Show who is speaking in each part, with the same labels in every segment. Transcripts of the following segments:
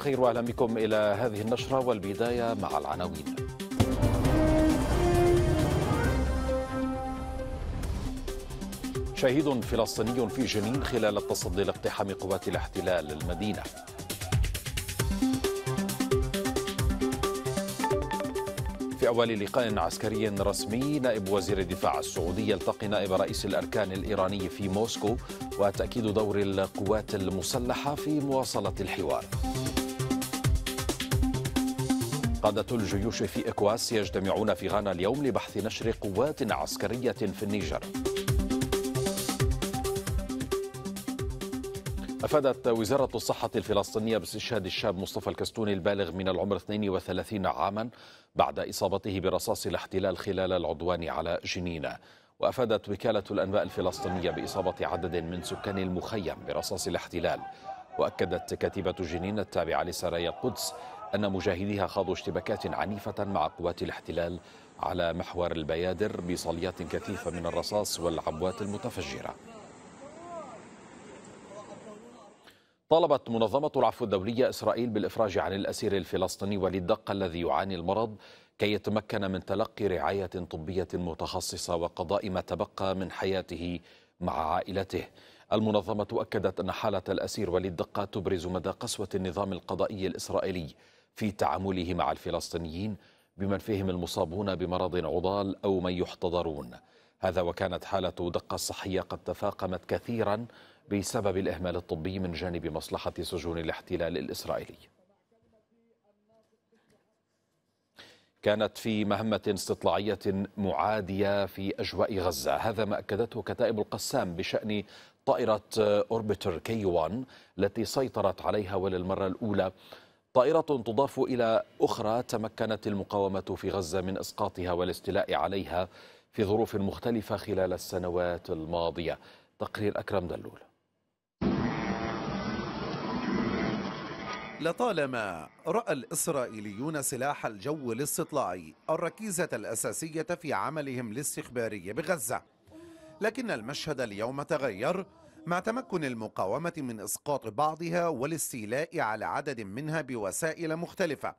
Speaker 1: الخير وأهلا بكم إلى هذه النشرة والبداية مع العناوين شهيد فلسطيني في جنين خلال التصدي لاقتحام قوات الاحتلال المدينة في أول لقاء عسكري رسمي نائب وزير الدفاع السعودي يلتقي نائب رئيس الأركان الإيراني في موسكو وتأكيد دور القوات المسلحة في مواصلة الحوار قادة الجيوش في إكواس يجتمعون في غانا اليوم لبحث نشر قوات عسكرية في النيجر أفادت وزارة الصحة الفلسطينية باستشهاد الشاب مصطفى الكستوني البالغ من العمر 32 عاما بعد إصابته برصاص الاحتلال خلال العدوان على جنين وأفادت وكالة الأنباء الفلسطينية بإصابة عدد من سكان المخيم برصاص الاحتلال وأكدت كتيبة جنين التابعة لسرايا القدس أن مجاهديها خاضوا اشتباكات عنيفة مع قوات الاحتلال على محور البيادر بصليات كثيفة من الرصاص والعبوات المتفجرة طالبت منظمة العفو الدولية إسرائيل بالإفراج عن الأسير الفلسطيني وليد دقة الذي يعاني المرض كي يتمكن من تلقي رعاية طبية متخصصة وقضاء ما تبقى من حياته مع عائلته المنظمة أكدت أن حالة الأسير وليد دقة تبرز مدى قسوة النظام القضائي الإسرائيلي في تعامله مع الفلسطينيين بمن فيهم المصابون بمرض عضال أو من يحتضرون هذا وكانت حالة دقة الصحية قد تفاقمت كثيرا بسبب الإهمال الطبي من جانب مصلحة سجون الاحتلال الإسرائيلي كانت في مهمة استطلاعية معادية في أجواء غزة هذا ما أكدته كتائب القسام بشأن طائرة أوربتر كي 1 التي سيطرت عليها وللمرة الأولى طائرة تضاف إلى أخرى تمكنت المقاومة في غزة من إسقاطها والاستيلاء عليها في ظروف مختلفة خلال السنوات الماضية تقرير أكرم دلول
Speaker 2: لطالما رأى الإسرائيليون سلاح الجو الاستطلاعي الركيزة الأساسية في عملهم الاستخباري بغزة لكن المشهد اليوم تغير مع تمكن المقاومة من إسقاط بعضها والاستيلاء على عدد منها بوسائل مختلفة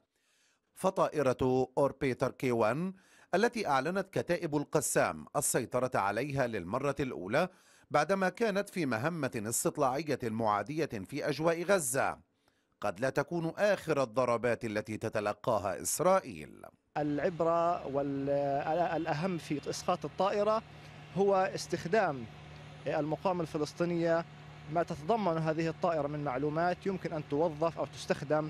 Speaker 2: فطائرة أوربيتر كي 1 التي أعلنت كتائب القسام السيطرة عليها للمرة الأولى بعدما كانت في مهمة استطلاعية معادية في أجواء غزة قد لا تكون آخر الضربات التي تتلقاها إسرائيل العبرة
Speaker 3: والأهم في إسقاط الطائرة هو استخدام المقاومة الفلسطينية ما تتضمن هذه الطائرة من معلومات يمكن أن توظف أو تستخدم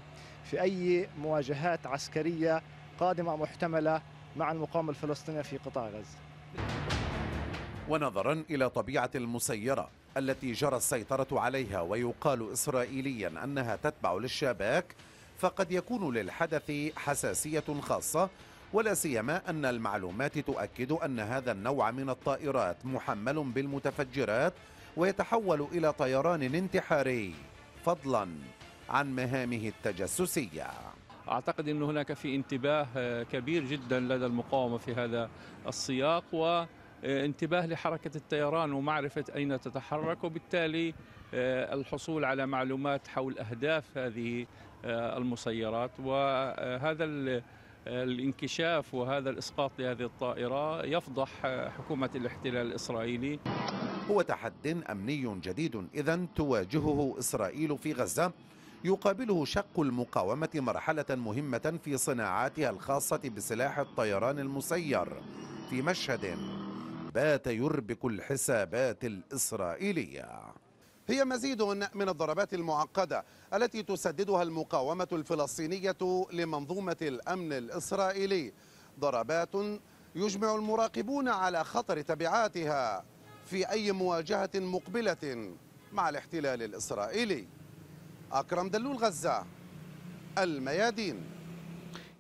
Speaker 3: في أي مواجهات عسكرية قادمة أو محتملة مع المقاومة الفلسطينية في قطاع غزة
Speaker 2: ونظرا إلى طبيعة المسيرة التي جرى السيطرة عليها ويقال إسرائيليا أنها تتبع للشباك فقد يكون للحدث حساسية خاصة ولا سيما أن المعلومات تؤكد أن هذا النوع من الطائرات محمل بالمتفجرات ويتحول إلى طيران انتحاري فضلا عن
Speaker 4: مهامه التجسسية أعتقد أن هناك في انتباه آه، كبير جدا لدى المقاومة في هذا السياق وانتباه آه، لحركة الطيران ومعرفة أين تتحرك وبالتالي آه، الحصول على معلومات حول أهداف هذه المسيرات وهذا الانكشاف وهذا الإسقاط لهذه الطائرة يفضح حكومة الاحتلال الإسرائيلي
Speaker 2: هو تحد أمني جديد إذا تواجهه إسرائيل في غزة يقابله شق المقاومة مرحلة مهمة في صناعاتها الخاصة بسلاح الطيران المسير في مشهد بات يربك الحسابات الإسرائيلية هي مزيد من الضربات المعقدة التي تسددها المقاومة الفلسطينية لمنظومة الأمن الإسرائيلي ضربات يجمع المراقبون على خطر تبعاتها في أي مواجهة مقبلة مع الاحتلال الإسرائيلي أكرم دلول غزة الميادين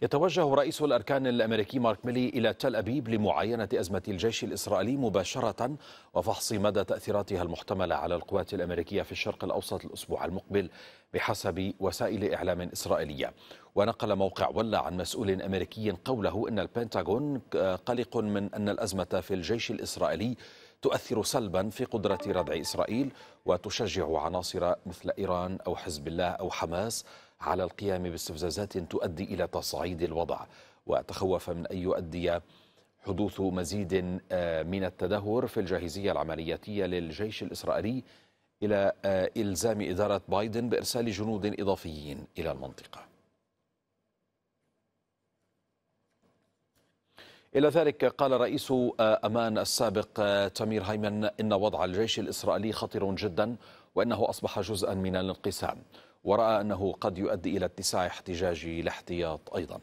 Speaker 1: يتوجه رئيس الأركان الأمريكي مارك ميلي إلى تل أبيب لمعاينة أزمة الجيش الإسرائيلي مباشرة وفحص مدى تأثيراتها المحتملة على القوات الأمريكية في الشرق الأوسط الأسبوع المقبل بحسب وسائل إعلام إسرائيلية ونقل موقع ولا عن مسؤول أمريكي قوله أن البنتاغون آه، قلق من أن الأزمة في الجيش الإسرائيلي تؤثر سلبا في قدرة ردع إسرائيل وتشجع عناصر مثل إيران أو حزب الله أو حماس على القيام باستفزازات تؤدي إلى تصعيد الوضع وتخوف من أن يؤدي حدوث مزيد آه، من التدهور في الجاهزية العملياتية للجيش الإسرائيلي إلى آه، إلزام إدارة بايدن بإرسال جنود إضافيين إلى المنطقة إلى ذلك قال رئيس آه، أمان السابق تمير هيمن إن وضع الجيش الإسرائيلي خطر جدا وأنه أصبح جزءا من الانقسام ورأى أنه قد يؤدي إلى اتساع احتجاج الاحتياط أيضاً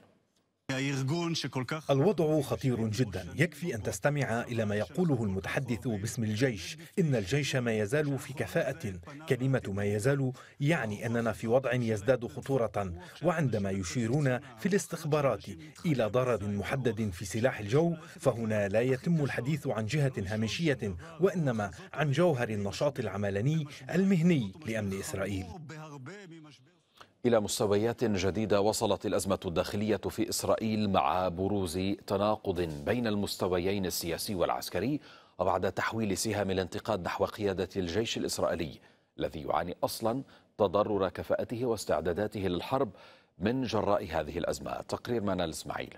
Speaker 3: الوضع خطير جدا يكفي أن تستمع إلى ما يقوله المتحدث باسم الجيش إن الجيش ما يزال في كفاءة كلمة ما يزال يعني أننا في وضع يزداد خطورة وعندما يشيرون في الاستخبارات إلى ضرر محدد في سلاح الجو فهنا لا يتم الحديث عن جهة هامشية وإنما عن جوهر النشاط العملاني المهني لأمن إسرائيل
Speaker 1: إلى مستويات جديدة وصلت الأزمة الداخلية في إسرائيل مع بروز تناقض بين المستويين السياسي والعسكري وبعد تحويل سهام الانتقاد نحو قيادة الجيش الإسرائيلي الذي يعاني أصلا تضرر كفاءته واستعداداته للحرب من جراء هذه الأزمة تقرير منال إسماعيل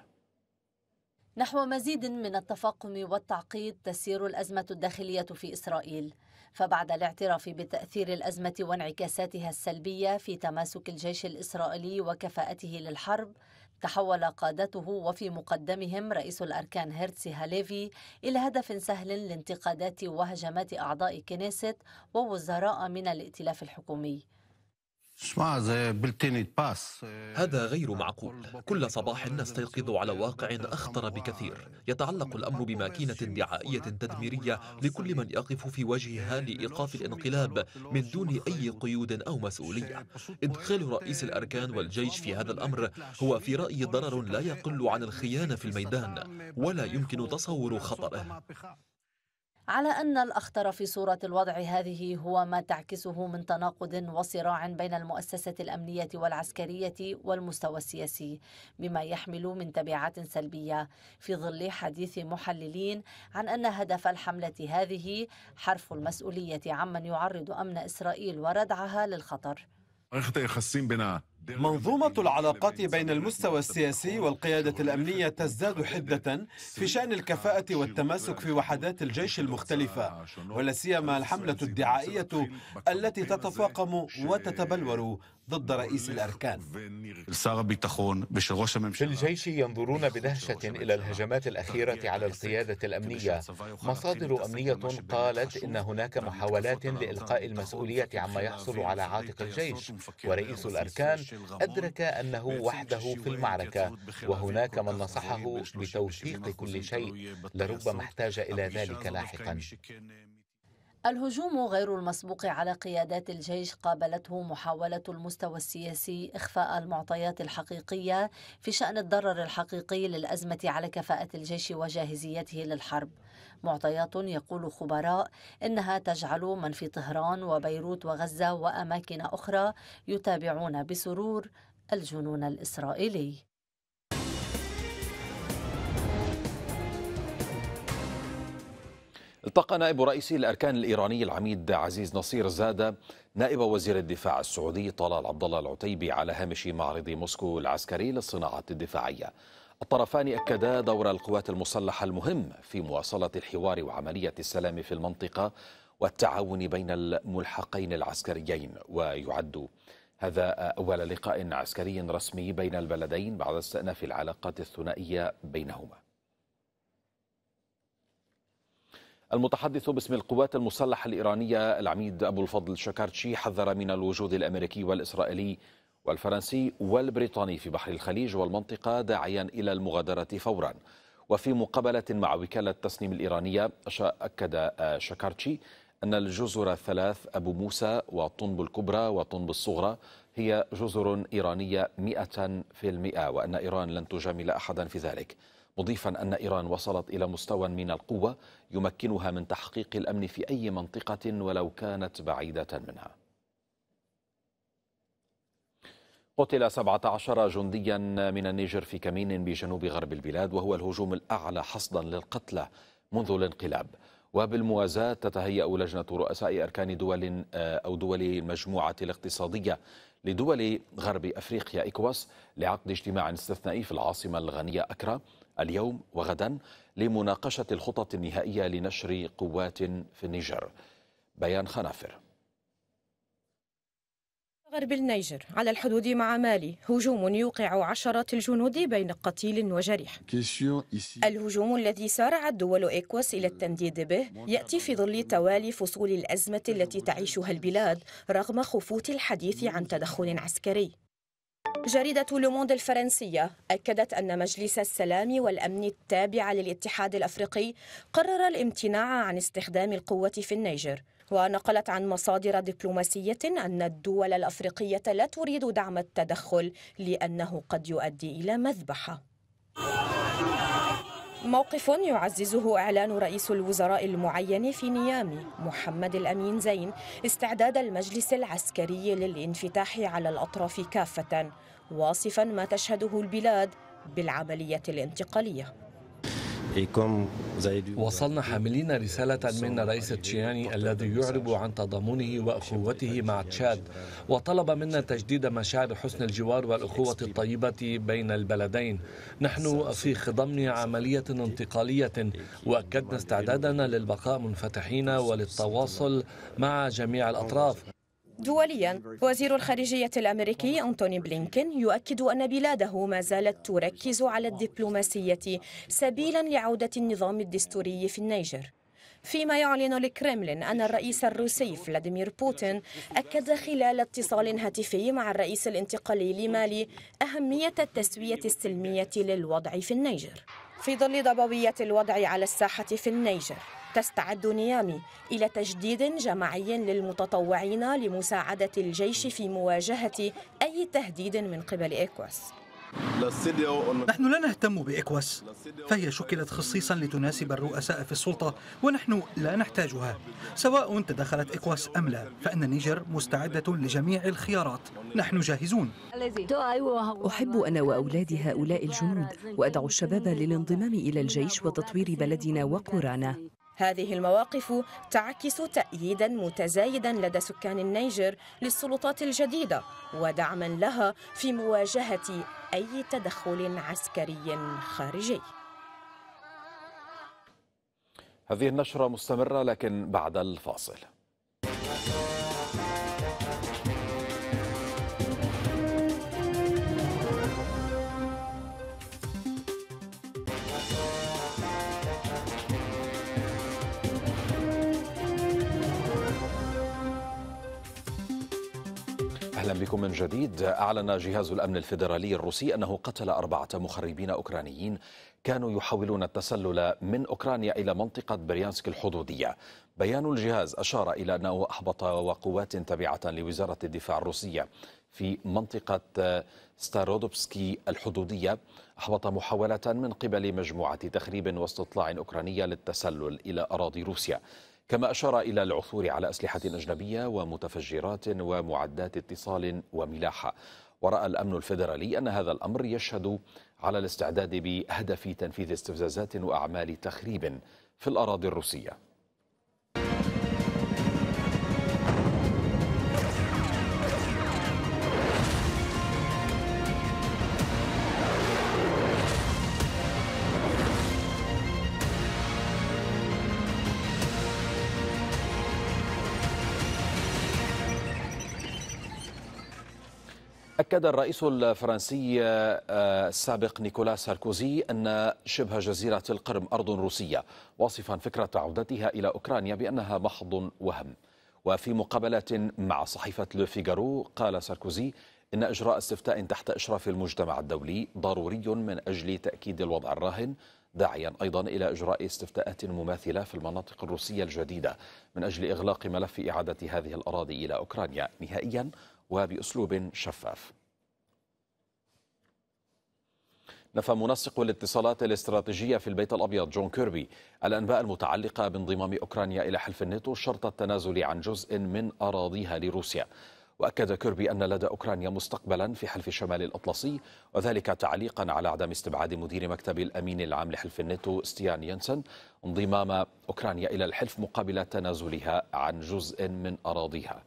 Speaker 5: نحو مزيد من التفاقم والتعقيد تسير الأزمة الداخلية في إسرائيل فبعد الاعتراف بتأثير الأزمة وانعكاساتها السلبية في تماسك الجيش الإسرائيلي وكفاءته للحرب تحول قادته وفي مقدمهم رئيس الأركان هيرتسي هاليفي إلى هدف سهل لانتقادات وهجمات أعضاء كنيست ووزراء من الائتلاف الحكومي
Speaker 2: هذا غير معقول كل صباح نستيقظ على واقع أخطر
Speaker 1: بكثير يتعلق الأمر بماكينة دعائية تدميرية لكل من يقف في وجهها لإيقاف الانقلاب من دون أي قيود أو مسؤولية إدخال رئيس الأركان والجيش في هذا الأمر هو في رأيي ضرر لا يقل عن الخيانة في الميدان ولا يمكن تصور خطره
Speaker 5: على أن الأخطر في صورة الوضع هذه هو ما تعكسه من تناقض وصراع بين المؤسسة الأمنية والعسكرية والمستوى السياسي بما يحمل من تبعات سلبية في ظل حديث محللين عن أن هدف الحملة هذه حرف المسؤولية عمن يعرض أمن إسرائيل وردعها للخطر.
Speaker 2: منظومة العلاقات بين المستوى السياسي والقيادة الأمنية تزداد حدة في شأن الكفاءة والتماسك في وحدات الجيش المختلفة ولا سيما الحملة الدعائية التي تتفاقم وتتبلور ضد رئيس الأركان
Speaker 4: في الجيش ينظرون بدهشة إلى
Speaker 1: الهجمات الأخيرة على القيادة الأمنية مصادر أمنية قالت إن هناك محاولات لإلقاء المسؤولية عما يحصل على عاتق الجيش ورئيس الأركان أدرك أنه وحده في المعركة وهناك من نصحه بتوثيق كل شيء لربما احتاج إلى ذلك لاحقا
Speaker 5: الهجوم غير المسبوق على قيادات الجيش قابلته محاولة المستوى السياسي إخفاء المعطيات الحقيقية في شأن الضرر الحقيقي للأزمة على كفاءة الجيش وجاهزيته للحرب معطيات يقول خبراء إنها تجعل من في طهران وبيروت وغزة وأماكن أخرى يتابعون بسرور الجنون الإسرائيلي
Speaker 1: التقى نائب رئيس الأركان الإيراني العميد عزيز نصير زادة نائب وزير الدفاع السعودي طلال عبد الله العتيبي على هامش معرض موسكو العسكري للصناعات الدفاعية الطرفان أكدا دور القوات المسلحة المهم في مواصلة الحوار وعملية السلام في المنطقة والتعاون بين الملحقين العسكريين ويعد هذا أول لقاء عسكري رسمي بين البلدين بعد استئناف العلاقات الثنائية بينهما المتحدث باسم القوات المسلحة الإيرانية العميد أبو الفضل شكارتشي حذر من الوجود الأمريكي والإسرائيلي والفرنسي والبريطاني في بحر الخليج والمنطقة داعيا إلى المغادرة فورا وفي مقابلة مع وكالة التصنيم الإيرانية أكد شكارتشي أن الجزر الثلاث أبو موسى وطنب الكبرى وطنب الصغرى هي جزر إيرانية مئة في المئة وأن إيران لن تجامل أحدا في ذلك مضيفا أن إيران وصلت إلى مستوى من القوة يمكنها من تحقيق الأمن في أي منطقة ولو كانت بعيدة منها قتل 17 جنديا من النيجر في كمين بجنوب غرب البلاد وهو الهجوم الأعلى حصدا للقتلى منذ الانقلاب وبالموازاة تتهيأ لجنة رؤساء أركان دول آه، أو دول المجموعة الاقتصادية لدول غرب أفريقيا إكواس لعقد اجتماع استثنائي في العاصمة الغنية أكرا اليوم وغدا لمناقشة الخطط النهائية لنشر قوات في النيجر بيان خنافر
Speaker 6: غرب النيجر على الحدود مع مالي هجوم يوقع عشرات الجنود بين قتيل وجريح الهجوم الذي سارعت دول إيكواس إلى التنديد به يأتي في ظل توالي فصول الأزمة التي تعيشها البلاد رغم خفوت الحديث عن تدخل عسكري جريدة لوموند الفرنسية أكدت أن مجلس السلام والأمن التابع للاتحاد الأفريقي قرر الامتناع عن استخدام القوة في النيجر ونقلت عن مصادر دبلوماسية أن الدول الأفريقية لا تريد دعم التدخل لأنه قد يؤدي إلى مذبحة موقف يعززه إعلان رئيس الوزراء المعين في نيامي محمد الأمين زين استعداد المجلس العسكري للانفتاح على الأطراف كافة واصفا ما تشهده البلاد بالعملية الانتقالية
Speaker 3: وصلنا حاملين رسالة من رئيس تشياني الذي يعرب عن تضامنه وأخوته مع تشاد وطلب منا تجديد مشاعر حسن الجوار والأخوة الطيبة بين البلدين نحن في خضم عملية انتقالية وأكدنا استعدادنا للبقاء منفتحين وللتواصل مع جميع الأطراف
Speaker 6: دوليا وزير الخارجية الأمريكي أنتوني بلينكين يؤكد أن بلاده ما زالت تركز على الدبلوماسية سبيلا لعودة النظام الدستوري في النيجر فيما يعلن الكرملين أن الرئيس الروسي فلاديمير بوتين أكد خلال اتصال هاتفي مع الرئيس الانتقالي لمالي أهمية التسوية السلمية للوضع في النيجر في ظل ضبابية الوضع على الساحة في النيجر تستعد نيامي إلى تجديد جماعي للمتطوعين لمساعدة الجيش في مواجهة أي تهديد من قبل إيكواس
Speaker 4: نحن لا نهتم بإكواس فهي شكلت خصيصا لتناسب الرؤساء في السلطة ونحن لا نحتاجها سواء تدخلت إكواس أم لا فإن النيجر مستعدة لجميع الخيارات نحن جاهزون
Speaker 5: أحب أنا وأولادي هؤلاء الجنود وأدعو الشباب للانضمام إلى الجيش وتطوير بلدنا وقرانا
Speaker 6: هذه المواقف تعكس تأييدا متزايدا لدى سكان النيجر للسلطات الجديدة ودعما لها في مواجهة أي تدخل عسكري خارجي
Speaker 1: هذه النشرة مستمرة لكن بعد الفاصل بكم من جديد أعلن جهاز الأمن الفيدرالي الروسي أنه قتل أربعة مخربين أوكرانيين كانوا يحاولون التسلل من أوكرانيا إلى منطقة بريانسك الحدودية بيان الجهاز أشار إلى أنه أحبط وقوات تابعة لوزارة الدفاع الروسية في منطقة ستارودوبسكي الحدودية أحبط محاولة من قبل مجموعة تخريب واستطلاع أوكرانية للتسلل إلى أراضي روسيا كما أشار إلى العثور على أسلحة أجنبية ومتفجرات ومعدات اتصال وملاحة ورأى الأمن الفيدرالي أن هذا الأمر يشهد على الاستعداد بهدف تنفيذ استفزازات وأعمال تخريب في الأراضي الروسية أكد الرئيس الفرنسي آه، السابق نيكولا ساركوزي أن شبه جزيرة القرم أرض روسية واصفا فكرة عودتها إلى أوكرانيا بأنها محض وهم وفي مقابلة مع صحيفة لوفيغارو قال ساركوزي إن إجراء استفتاء تحت إشراف المجتمع الدولي ضروري من أجل تأكيد الوضع الراهن داعيا أيضا إلى إجراء استفتاءات مماثلة في المناطق الروسية الجديدة من أجل إغلاق ملف إعادة هذه الأراضي إلى أوكرانيا نهائيا وبأسلوب شفاف نفى منسق الاتصالات الاستراتيجية في البيت الأبيض جون كيربي الأنباء المتعلقة بانضمام أوكرانيا إلى حلف الناتو شرط التنازل عن جزء من أراضيها لروسيا وأكد كيربي أن لدى أوكرانيا مستقبلا في حلف شمال الأطلسي وذلك تعليقا على عدم استبعاد مدير مكتب الأمين العام لحلف الناتو ستيان ينسن انضمام أوكرانيا إلى الحلف مقابل تنازلها عن جزء من أراضيها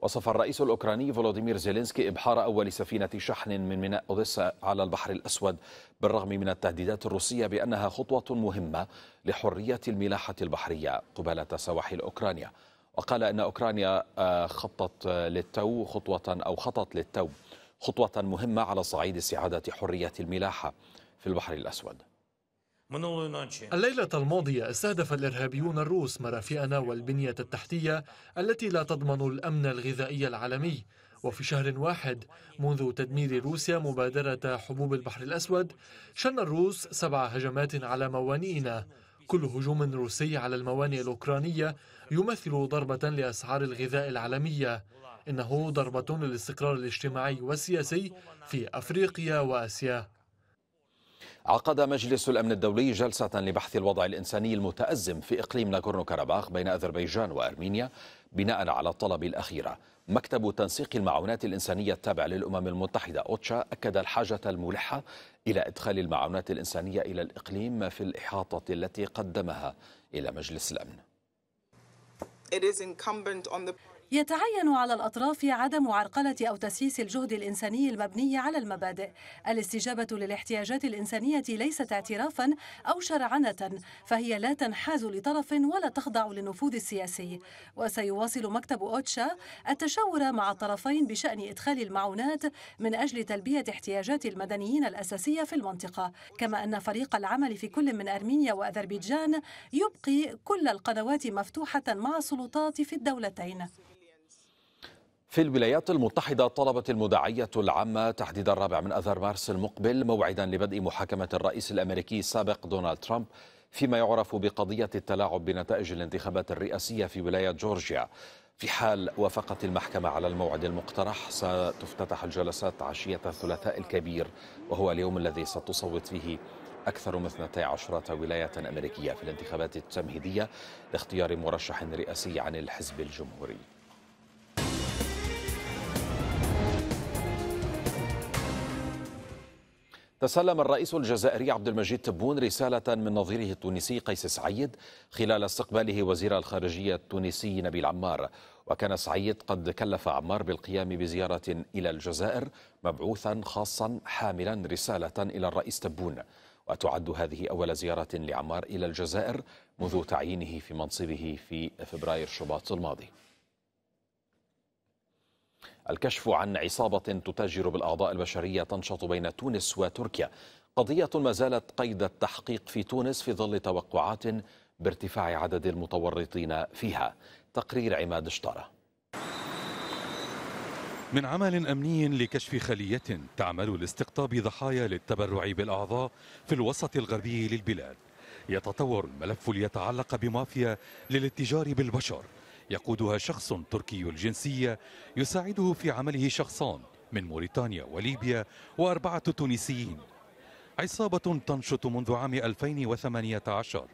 Speaker 1: وصف الرئيس الأوكراني فولوديمير زيلينسكي إبحار أول سفينة شحن من ميناء أوديسا على البحر الأسود بالرغم من التهديدات الروسية بأنها خطوة مهمة لحرية الملاحة البحرية قبالة سواحل أوكرانيا وقال أن أوكرانيا آه، خطت للتو خطوة أو خطت للتو خطوة مهمة على صعيد استعادة حرية الملاحة في البحر الأسود
Speaker 3: الليلة الماضية استهدف الإرهابيون الروس مرافئنا والبنية التحتية التي لا تضمن الأمن الغذائي العالمي وفي شهر واحد منذ تدمير روسيا مبادرة حبوب البحر الأسود شن الروس سبع هجمات على موانئنا كل هجوم روسي على الموانئ الأوكرانية يمثل ضربة لأسعار الغذاء العالمية إنه ضربة للاستقرار الاجتماعي والسياسي في أفريقيا وآسيا
Speaker 1: عقد مجلس الأمن الدولي جلسة لبحث الوضع الإنساني المتأزم في إقليم ناغورنو كاراباخ بين أذربيجان وأرمينيا بناء على الطلب الأخيرة مكتب تنسيق المعونات الإنسانية التابع للأمم المتحدة أوتشا أكد الحاجة الملحة إلى إدخال المعونات الإنسانية إلى الإقليم في الإحاطة التي قدمها إلى مجلس الأمن
Speaker 5: يتعين على الأطراف عدم عرقلة أو تسييس الجهد الإنساني المبني على المبادئ الاستجابة للاحتياجات الإنسانية ليست اعترافا أو شرعنة فهي لا تنحاز لطرف ولا تخضع للنفوذ السياسي وسيواصل مكتب أوتشا التشاور مع الطرفين بشأن إدخال المعونات من أجل تلبية احتياجات المدنيين الأساسية في المنطقة كما أن فريق العمل في كل من أرمينيا وأذربيجان يبقي كل القنوات مفتوحة مع السلطات في الدولتين
Speaker 1: في الولايات المتحدة طلبت المدعية العامة تحديد الرابع من أذار مارس المقبل موعدا لبدء محاكمة الرئيس الأمريكي السابق دونالد ترامب فيما يعرف بقضية التلاعب بنتائج الانتخابات الرئاسية في ولاية جورجيا في حال وافقت المحكمة على الموعد المقترح ستفتتح الجلسات عشية الثلاثاء الكبير وهو اليوم الذي ستصوت فيه أكثر من 12 ولاية أمريكية في الانتخابات التمهيدية لاختيار مرشح رئاسي عن الحزب الجمهوري تسلم الرئيس الجزائري عبد المجيد تبون رسالة من نظيره التونسي قيس سعيد خلال استقباله وزير الخارجية التونسي نبيل عمار وكان سعيد قد كلف عمار بالقيام بزيارة إلى الجزائر مبعوثا خاصا حاملا رسالة إلى الرئيس تبون وتعد هذه أول زيارة لعمار إلى الجزائر منذ تعيينه في منصبه في فبراير شباط الماضي الكشف عن عصابة تتاجر بالأعضاء البشرية تنشط بين تونس وتركيا قضية ما زالت قيد التحقيق في تونس في ظل توقعات بارتفاع
Speaker 4: عدد المتورطين فيها تقرير عماد شطاره من عمل أمني لكشف خلية تعمل لاستقطاب ضحايا للتبرع بالأعضاء في الوسط الغربي للبلاد يتطور الملف ليتعلق بمافيا للاتجار بالبشر يقودها شخص تركي الجنسية يساعده في عمله شخصان من موريتانيا وليبيا وأربعة تونسيين عصابة تنشط منذ عام 2018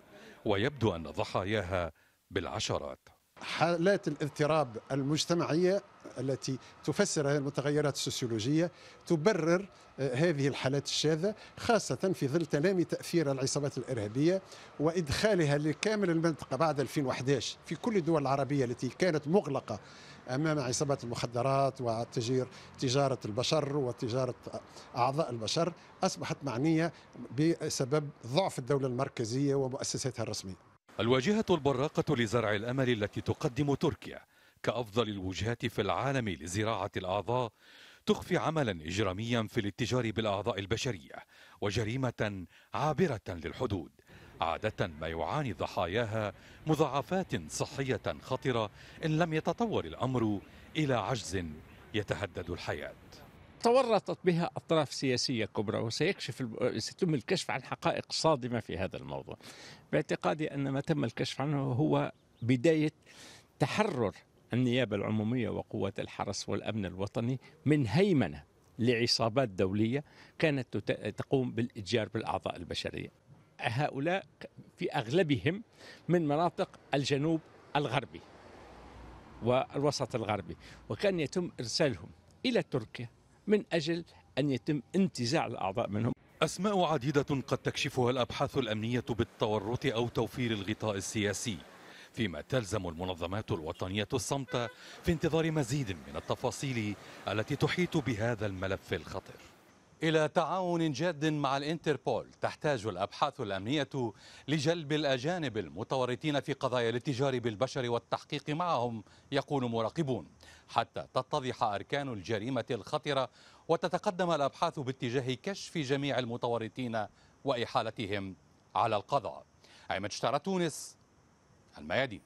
Speaker 4: ويبدو أن ضحاياها بالعشرات
Speaker 2: حالات الاضطراب المجتمعية التي تفسر هذه المتغيرات السوسيولوجية تبرر آه، هذه الحالات الشاذة خاصة في ظل تلامي تأثير العصابات الإرهابية وإدخالها لكامل المنطقة بعد 2011 في كل الدول العربية التي كانت مغلقة امام عصابات المخدرات وتجير تجاره البشر وتجاره اعضاء البشر اصبحت معنيه بسبب ضعف الدوله المركزيه ومؤسساتها الرسميه.
Speaker 4: الواجهه البراقه لزرع الامل التي تقدم تركيا كأفضل الوجهات في العالم لزراعة الأعضاء تخفي عملا إجراميا في الاتجار بالأعضاء البشرية وجريمة عابرة للحدود عادة ما يعاني ضحاياها مضاعفات صحية خطرة إن لم يتطور الأمر إلى عجز يتهدد الحياة تورطت بها أطراف سياسية كبرى وسيكشف
Speaker 1: سيتم الكشف عن حقائق صادمة في هذا الموضوع باعتقادي أن ما تم الكشف عنه هو بداية تحرر النيابة العمومية وقوات الحرس
Speaker 4: والأمن الوطني من هيمنة لعصابات دولية كانت تقوم بالإتجار بالأعضاء البشرية هؤلاء في أغلبهم من مناطق الجنوب الغربي والوسط الغربي وكان يتم إرسالهم إلى تركيا من أجل أن يتم انتزاع الأعضاء منهم أسماء عديدة قد تكشفها الأبحاث الأمنية بالتورط أو توفير الغطاء السياسي فيما تلزم المنظمات الوطنية الصمت في انتظار مزيد من التفاصيل التي تحيط بهذا الملف الخطير إلى تعاون جاد مع الإنتربول تحتاج الأبحاث الأمنية لجلب الأجانب المتورطين في قضايا الاتجار بالبشر والتحقيق معهم يقول مراقبون حتى تتضح أركان الجريمة الخطرة وتتقدم الأبحاث باتجاه كشف جميع المتورطين وإحالتهم على القضاء عمد تونس الميادين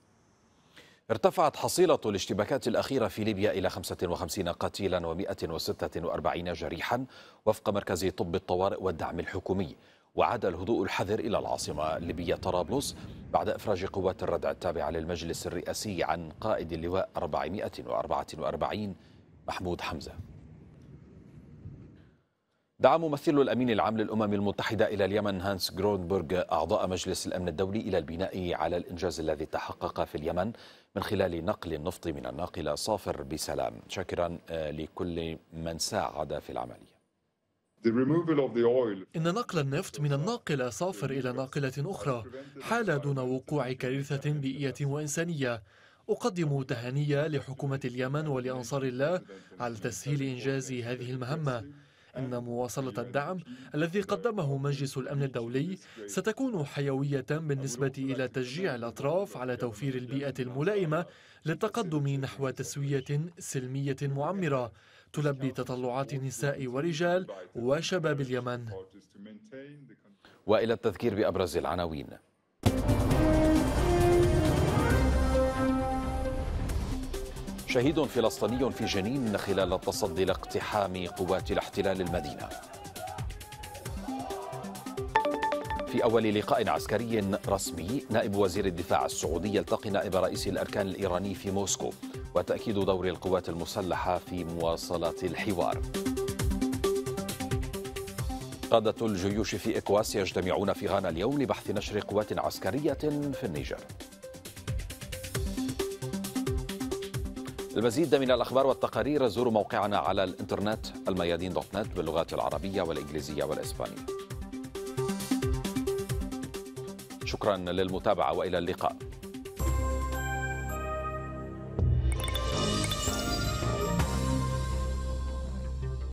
Speaker 4: ارتفعت حصيلة الاشتباكات الأخيرة في ليبيا إلى
Speaker 1: 55 قتيلا و146 جريحا وفق مركز طب الطوارئ والدعم الحكومي وعاد الهدوء الحذر إلى العاصمة الليبية طرابلس بعد إفراج قوات الردع التابعة للمجلس الرئاسي عن قائد اللواء 444 محمود حمزة دعا ممثل الأمين العام للأمم المتحدة إلى اليمن هانس جرونبرغ أعضاء مجلس الأمن الدولي إلى البناء على الإنجاز الذي تحقق في اليمن من خلال نقل النفط من الناقلة صافر بسلام شكرا آه، لكل من ساعد في العملية
Speaker 3: إن نقل النفط من الناقلة صافر إلى ناقلة أخرى حال دون وقوع كارثة بيئية وإنسانية أقدم تهانية لحكومة اليمن ولأنصار الله على تسهيل إنجاز هذه المهمة أن مواصلة الدعم الذي قدمه مجلس الأمن الدولي ستكون حيوية بالنسبة إلى تشجيع الأطراف على توفير البيئة الملائمة للتقدم نحو تسوية سلمية معمرة تلبي تطلعات نساء ورجال وشباب اليمن
Speaker 1: وإلى التذكير بأبرز العناوين شهيد فلسطيني في جنين خلال التصدي لاقتحام قوات الاحتلال المدينه في أول لقاء عسكري رسمي نائب وزير الدفاع السعودي يلتقي نائب رئيس الأركان الإيراني في موسكو وتأكيد دور القوات المسلحة في مواصلة الحوار قادة الجيوش في إكواس يجتمعون في غانا اليوم لبحث نشر قوات عسكرية في النيجر للمزيد من الأخبار والتقارير زوروا موقعنا على الإنترنت الميادين دوت نت باللغات العربية والإنجليزية والإسبانية شكرا للمتابعة وإلى اللقاء